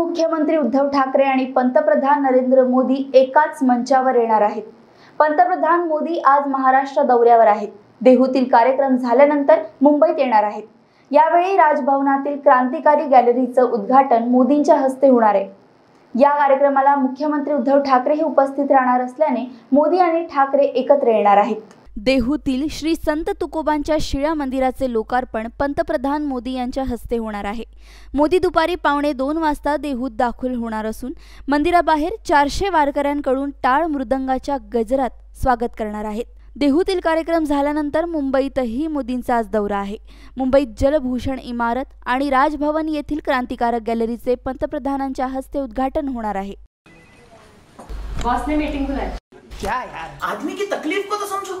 मुख्यमंत्री उद्धव ठाकरे आणि पंतप्रधान नरेंद्र मोदी एकाच मंचावर येणार आहेत पंतप्रधान मोदी आज महाराष्ट्र दौऱ्यावर आहेत देहूतील कार्यक्रम झाल्यानंतर मुंबईत येणार आहेत यावेळी राजभवनातील क्रांतिकारी गॅलरीचं उद्घाटन मोदींच्या हस्ते होणार आहे या कार्यक्रमाला मुख्यमंत्री उद्धव ठाकरेही उपस्थित राहणार असल्याने मोदी आणि ठाकरे एकत्र येणार आहेत देहूतील श्री संत तुकोबांच्या शिळा मंदिराचे लोकार्पण पंतप्रधान मोदी यांच्या हस्ते होणार आहे मोदी दुपारी पावणे दोन वाजता देहूत दाखल होणार असून मंदिराबाहेर चारशे वारकऱ्यांकडून टाळ मृदंगाच्या गजरात स्वागत करणार आहेत देहूतील कार्यक्रम झाल्यानंतर मुंबईतही मोदींचा आज दौरा आहे मुंबईत जलभूषण इमारत आणि राजभवन येथील क्रांतिकारक गॅलरीचे पंतप्रधानांच्या हस्ते उद्घाटन होणार आहे मीटिंग यार आदमी की तकलीफ को तो समझो